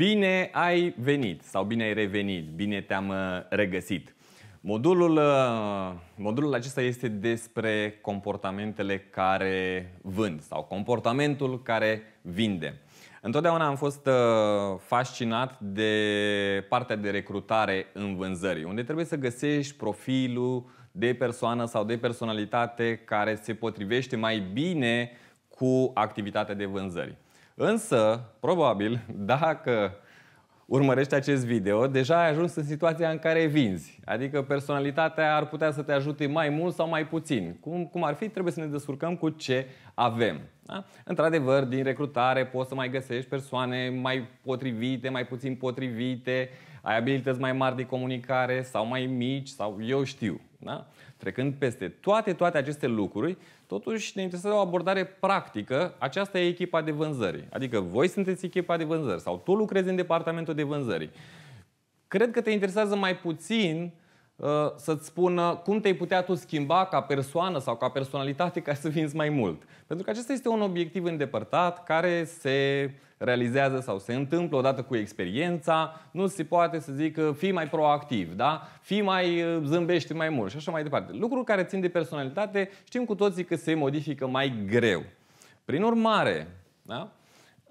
Bine ai venit sau bine ai revenit, bine te-am uh, regăsit. Modulul, uh, modulul acesta este despre comportamentele care vând sau comportamentul care vinde. Întotdeauna am fost uh, fascinat de partea de recrutare în vânzări, unde trebuie să găsești profilul de persoană sau de personalitate care se potrivește mai bine cu activitatea de vânzări. Însă, probabil, dacă urmărești acest video, deja ai ajuns în situația în care vinzi. Adică personalitatea ar putea să te ajute mai mult sau mai puțin. Cum, cum ar fi, trebuie să ne descurcăm cu ce avem. Da? Într-adevăr, din recrutare poți să mai găsești persoane mai potrivite, mai puțin potrivite, ai abilități mai mari de comunicare sau mai mici sau eu știu. Da? Trecând peste toate, toate aceste lucruri, totuși ne interesează o abordare practică. Aceasta e echipa de vânzări. Adică voi sunteți echipa de vânzări sau tu lucrezi în departamentul de vânzări. Cred că te interesează mai puțin uh, Uh, să-ți spună uh, cum te-ai putea tu schimba ca persoană sau ca personalitate ca să vinzi mai mult. Pentru că acesta este un obiectiv îndepărtat care se realizează sau se întâmplă odată cu experiența, nu se poate să zică uh, fii mai proactiv, da? fii mai zâmbești mai mult și așa mai departe. Lucruri care țin de personalitate știm cu toții că se modifică mai greu. Prin urmare, da?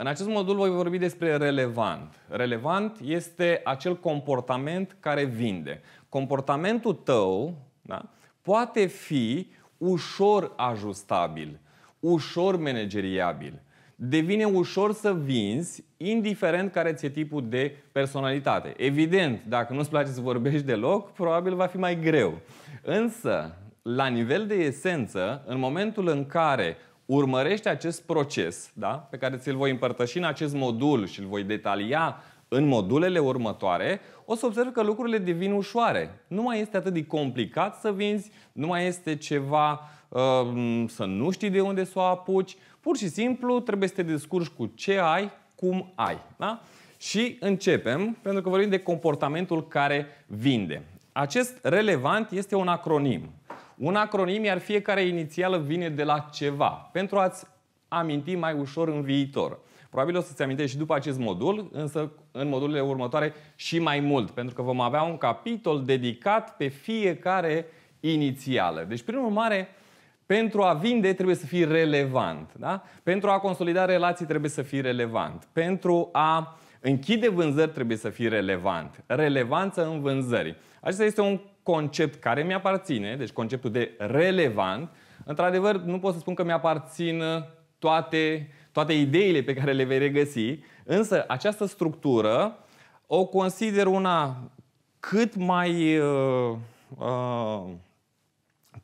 În acest modul voi vorbi despre relevant. Relevant este acel comportament care vinde. Comportamentul tău da, poate fi ușor ajustabil, ușor manageriabil. Devine ușor să vinzi, indiferent care ți-e tipul de personalitate. Evident, dacă nu-ți place să vorbești deloc, probabil va fi mai greu. Însă, la nivel de esență, în momentul în care urmărește acest proces da? pe care ți-l voi împărtăși în acest modul și îl voi detalia în modulele următoare, o să observi că lucrurile devin ușoare. Nu mai este atât de complicat să vinzi, nu mai este ceva uh, să nu știi de unde să o apuci. Pur și simplu trebuie să te descurci cu ce ai, cum ai. Da? Și începem, pentru că vorbim de comportamentul care vinde. Acest relevant este un acronim. Un acronim, iar fiecare inițială vine de la ceva, pentru a-ți aminti mai ușor în viitor. Probabil o să-ți amintești și după acest modul, însă în modulele următoare și mai mult, pentru că vom avea un capitol dedicat pe fiecare inițială. Deci, prin urmare, pentru a vinde trebuie să fii relevant. Da? Pentru a consolida relații trebuie să fii relevant. Pentru a închide vânzări trebuie să fii relevant. Relevanță în vânzări. Acesta este un concept care mi-aparține, deci conceptul de relevant, într-adevăr nu pot să spun că mi-aparțin uh, toate, toate ideile pe care le vei regăsi, însă această structură o consider una cât mai, uh, uh,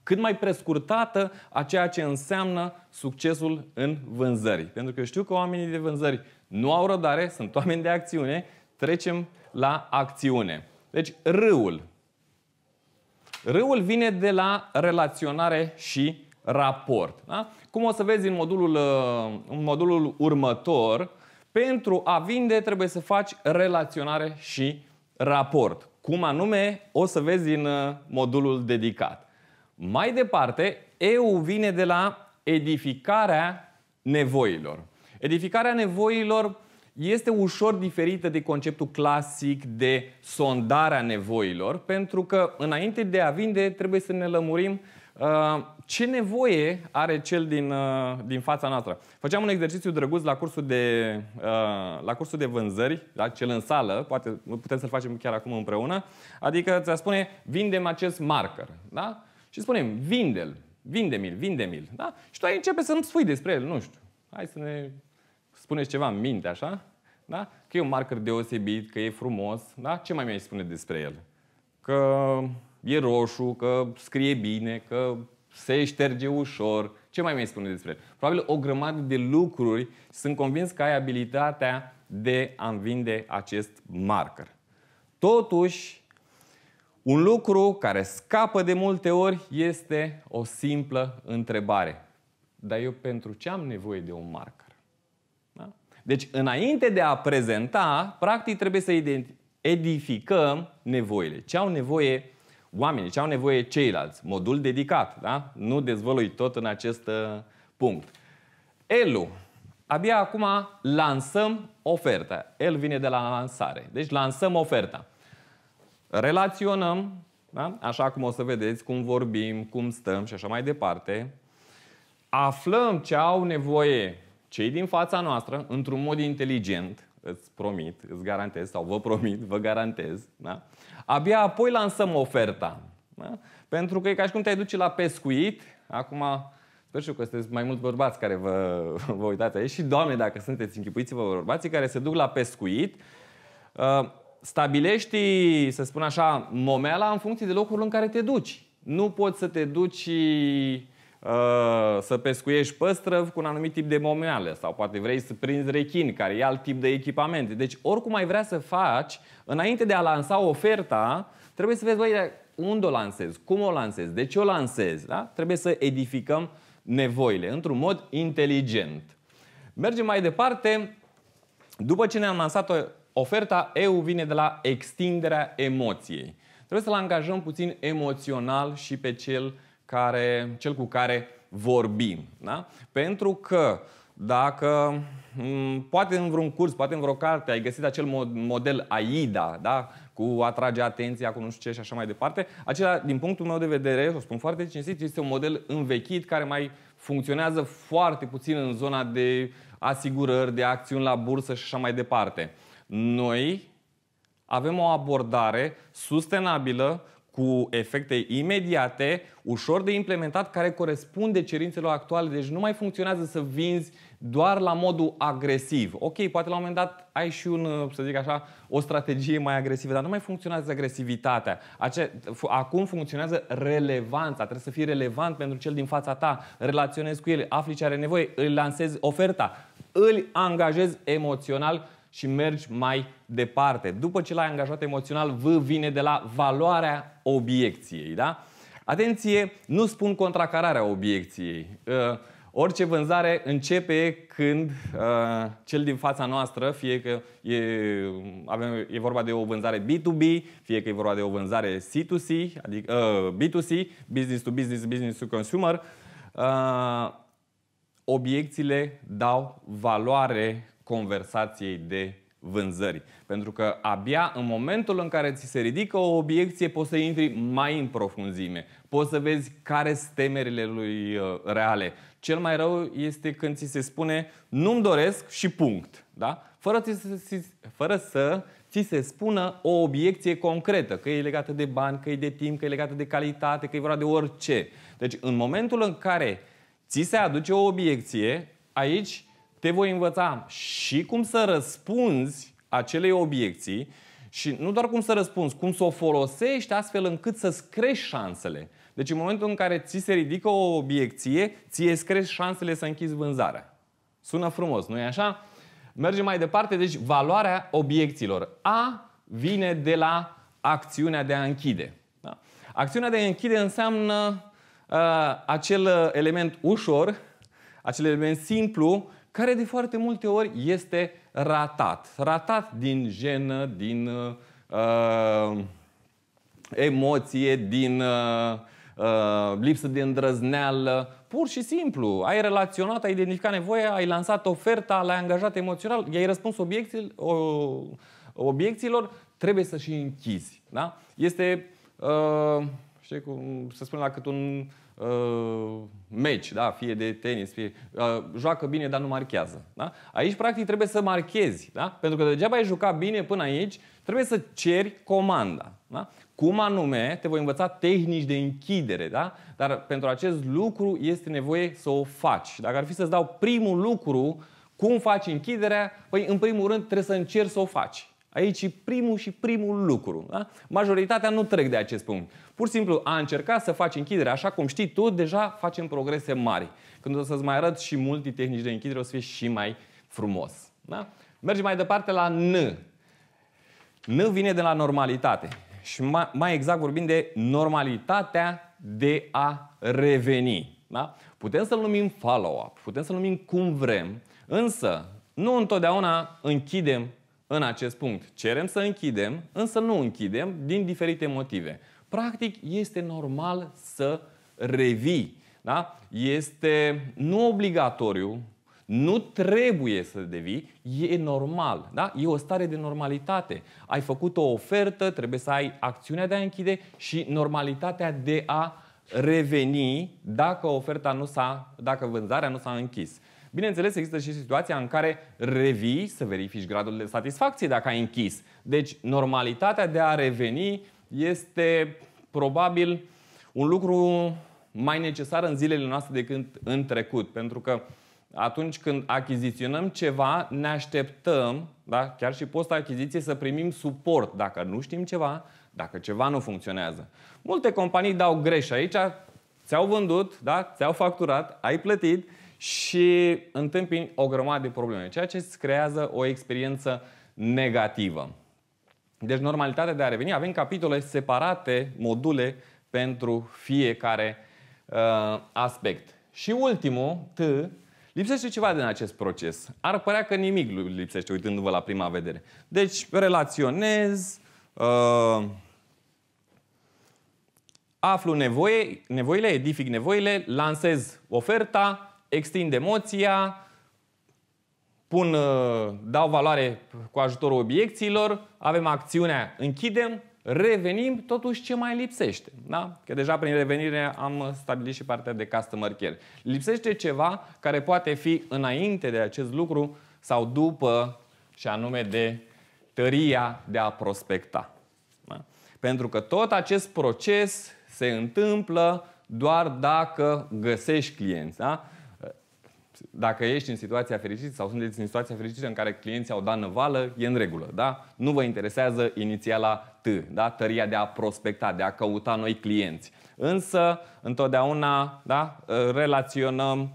cât mai prescurtată a ceea ce înseamnă succesul în vânzări. Pentru că eu știu că oamenii de vânzări nu au rădare, sunt oameni de acțiune, trecem la acțiune. Deci râul Râul vine de la relaționare și raport. Da? Cum o să vezi în modulul, uh, în modulul următor, pentru a vinde trebuie să faci relaționare și raport. Cum anume o să vezi în uh, modulul dedicat. Mai departe, EU vine de la edificarea nevoilor. Edificarea nevoilor este ușor diferită de conceptul clasic de sondarea nevoilor, pentru că înainte de a vinde trebuie să ne lămurim uh, ce nevoie are cel din, uh, din fața noastră. Făceam un exercițiu drăguț la cursul de, uh, la cursul de vânzări, la da, cel în sală, poate putem să-l facem chiar acum împreună, adică ți spune, vindem acest marker, da? Și spunem, vinde-l, vinde-mi-l, vinde-mi-l, da? Și tu ai începe să-mi spui despre el, nu știu. Hai să ne spuneți ceva în minte, așa, da? că e un marker deosebit, că e frumos, da? ce mai mi-ai spune despre el? Că e roșu, că scrie bine, că se șterge ușor. Ce mai mi-ai spune despre el? Probabil o grămadă de lucruri. Sunt convins că ai abilitatea de a vinde acest marker. Totuși, un lucru care scapă de multe ori este o simplă întrebare. Dar eu pentru ce am nevoie de un marker? Deci, înainte de a prezenta, practic trebuie să edificăm nevoile. Ce au nevoie oamenii, ce au nevoie ceilalți. Modul dedicat, da? Nu dezvălui tot în acest uh, punct. Elu. Abia acum lansăm oferta. El vine de la lansare. Deci lansăm oferta. Relaționăm, da? așa cum o să vedeți, cum vorbim, cum stăm și așa mai departe. Aflăm ce au nevoie cei din fața noastră, într-un mod inteligent, îți promit, îți garantez, sau vă promit, vă garantez, da? abia apoi lansăm oferta. Da? Pentru că e ca și cum te-ai duce la pescuit, acum Sper și eu că sunteți mai mulți bărbați care vă, vă uitați aici și doamne, dacă sunteți, închipuiți-vă bărbații care se duc la pescuit. Uh, stabilești, să spun așa, momeala în funcție de locul în care te duci. Nu poți să te duci Uh, să pescuiești păstrăv cu un anumit tip de momeală sau poate vrei să prinzi rechin, care e alt tip de echipament. Deci oricum ai vrea să faci, înainte de a lansa oferta, trebuie să vezi, băi, unde o lansez, cum o lansez, de ce o lansez. Da? Trebuie să edificăm nevoile într-un mod inteligent. Mergem mai departe. După ce ne-am lansat oferta, EU vine de la extinderea emoției. Trebuie să-l angajăm puțin emoțional și pe cel care, cel cu care vorbim. Da? Pentru că dacă mm, poate în vreun curs, poate în vreo carte ai găsit acel model AIDA, da? cu atrage atenția, cu nu știu ce și așa mai departe, acela, din punctul meu de vedere, o spun foarte cinstit, este un model învechit care mai funcționează foarte puțin în zona de asigurări, de acțiuni la bursă și așa mai departe. Noi avem o abordare sustenabilă, cu efecte imediate, ușor de implementat, care corespunde cerințelor actuale. Deci nu mai funcționează să vinzi doar la modul agresiv. Ok, poate la un moment dat ai și un, uh, să zic așa, o strategie mai agresivă, dar nu mai funcționează agresivitatea. Ace- acum funcționează relevanța. Trebuie să fii relevant pentru cel din fața ta, relaționezi cu el, afli ce are nevoie, îl lansezi oferta, îl angajezi emoțional și mergi mai departe. După ce l-ai angajat emoțional, V vine de la valoarea obiecției. Da? Atenție, nu spun contracararea obiecției. Uh, orice vânzare începe când uh, cel din fața noastră, fie că e, avem, e vorba de o vânzare B2B, fie că e vorba de o vânzare C2C, adică uh, B2C, business to business, business to consumer, uh, obiecțiile dau valoare conversației de vânzări. Pentru că abia în momentul în care ți se ridică o obiecție, poți să intri mai în profunzime. Poți să vezi care sunt temerile lui uh, reale. Cel mai rău este când ți se spune nu-mi doresc și punct. Da? Fără, ți se, fără să ți se spună o obiecție concretă, că e legată de bani, că e de timp, că e legată de calitate, că e vorba de orice. Deci în momentul în care ți se aduce o obiecție, aici te voi învăța și cum să răspunzi acelei obiecții și nu doar cum să răspunzi, cum să o folosești astfel încât să-ți crești șansele. Deci în momentul în care ți se ridică o obiecție, ți-e crești șansele să închizi vânzarea. Sună frumos, nu-i așa? Mergem mai departe, deci valoarea obiecțiilor. A vine de la acțiunea de a închide. Da? Acțiunea de a închide înseamnă uh, acel element ușor, acel element simplu care de foarte multe ori este ratat. Ratat din jenă, din uh, emoție, din uh, uh, lipsă de îndrăzneală. Pur și simplu, ai relaționat, ai identificat nevoia, ai lansat oferta, l-ai angajat emoțional, i-ai răspuns obiecțiilor, obiecțiilor trebuie să și închizi. Da? Este, uh, știu cum se spune, la cât un uh, Uh, meci, da? fie de tenis, fie, uh, joacă bine, dar nu marchează. Da? Aici, practic, trebuie să marchezi. Da? Pentru că degeaba ai jucat bine până aici, trebuie să ceri comanda. Da? Cum anume, te voi învăța tehnici de închidere, da? dar pentru acest lucru este nevoie să o faci. Dacă ar fi să-ți dau primul lucru, cum faci închiderea, păi în primul rând trebuie să încerci să o faci. Aici e primul și primul lucru. Da? Majoritatea nu trec de acest punct. Pur și simplu a încerca să faci închidere. Așa cum știi tu, deja facem progrese mari. Când o să-ți mai arăt și multe tehnici de închidere, o să fie și mai frumos. Da? Mergem mai departe la N. N vine de la normalitate. Și mai, mai exact vorbim de normalitatea de a reveni. Da? Putem să-l numim follow-up, putem să-l numim cum vrem, însă nu întotdeauna închidem în acest punct. Cerem să închidem, însă nu închidem din diferite motive. Practic, este normal să revii. Da? Este nu obligatoriu, nu trebuie să devii, e normal. Da? E o stare de normalitate. Ai făcut o ofertă, trebuie să ai acțiunea de a închide și normalitatea de a reveni dacă oferta nu s-a, dacă vânzarea nu s-a închis. Bineînțeles, există și situația în care revii să verifici gradul de satisfacție dacă ai închis. Deci, normalitatea de a reveni este probabil un lucru mai necesar în zilele noastre decât în trecut, pentru că atunci când achiziționăm ceva, ne așteptăm, da, chiar și post-achiziție, să primim suport dacă nu știm ceva, dacă ceva nu funcționează. Multe companii dau greș aici, ți-au vândut, da, ți-au facturat, ai plătit și întâmpini o grămadă de probleme, ceea ce îți creează o experiență negativă. Deci normalitatea de a reveni, avem capitole separate, module pentru fiecare uh, aspect. Și ultimul, T, lipsește ceva din acest proces. Ar părea că nimic lipsește uitându-vă la prima vedere. Deci relaționez, uh, aflu nevoie, nevoile, edific nevoile, lansez oferta, extind emoția, pun, uh, dau valoare cu ajutorul obiecțiilor, avem acțiunea, închidem, revenim, totuși ce mai lipsește. Da? Că deja prin revenire am stabilit și partea de customer care. Lipsește ceva care poate fi înainte de acest lucru sau după, și anume de tăria de a prospecta. Da? Pentru că tot acest proces se întâmplă doar dacă găsești clienți. Da? dacă ești în situația fericită sau sunteți în situația fericită în care clienții au dat năvală, e în regulă, da? Nu vă interesează inițiala T, da? Tăria de a prospecta, de a căuta noi clienți. Însă, întotdeauna, da? Relaționăm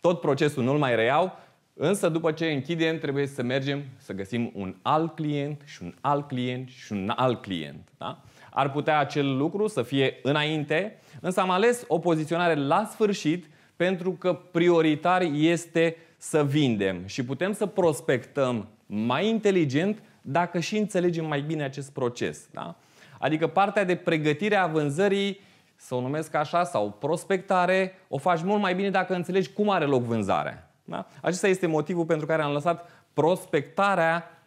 tot procesul, nu-l mai reiau, însă după ce închidem, trebuie să mergem să găsim un alt client și un alt client și un alt client, da? Ar putea acel lucru să fie înainte, însă am ales o poziționare la sfârșit pentru că prioritar este să vindem și putem să prospectăm mai inteligent dacă și înțelegem mai bine acest proces. Da? Adică partea de pregătire a vânzării, să o numesc așa, sau prospectare, o faci mult mai bine dacă înțelegi cum are loc vânzarea. Da? Acesta este motivul pentru care am lăsat prospectarea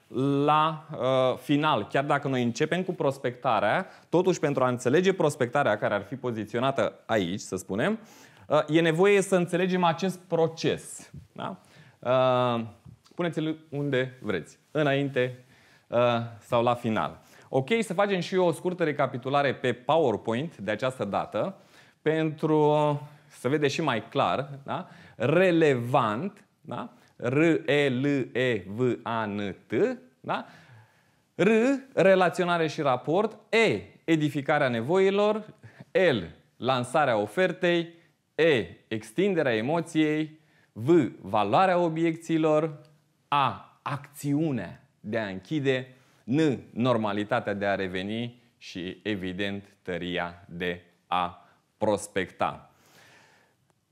la uh, final. Chiar dacă noi începem cu prospectarea, totuși pentru a înțelege prospectarea care ar fi poziționată aici, să spunem, Uh, e nevoie să înțelegem acest proces. Da? Uh, puneți-l unde vreți, înainte uh, sau la final. Ok, să facem și eu o scurtă recapitulare pe PowerPoint de această dată pentru să vede și mai clar, da? relevant, da? R-E-L-E-V-A-N-T, da? R, relaționare și raport, E, edificarea nevoilor, L, lansarea ofertei, E. Extinderea emoției. V. Valoarea obiecțiilor. A. Acțiunea de a închide. N. Normalitatea de a reveni. Și, evident, tăria de a prospecta.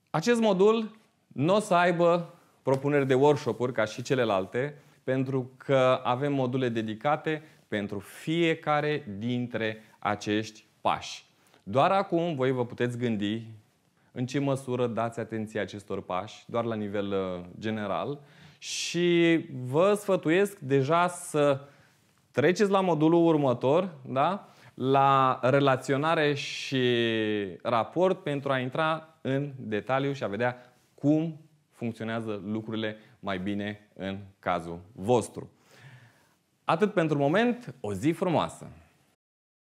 Acest modul nu o să aibă propuneri de workshop-uri ca și celelalte, pentru că avem module dedicate pentru fiecare dintre acești pași. Doar acum voi vă puteți gândi în ce măsură dați atenție acestor pași, doar la nivel uh, general. Și vă sfătuiesc deja să treceți la modulul următor, da? la relaționare și raport pentru a intra în detaliu și a vedea cum funcționează lucrurile mai bine în cazul vostru. Atât pentru moment, o zi frumoasă!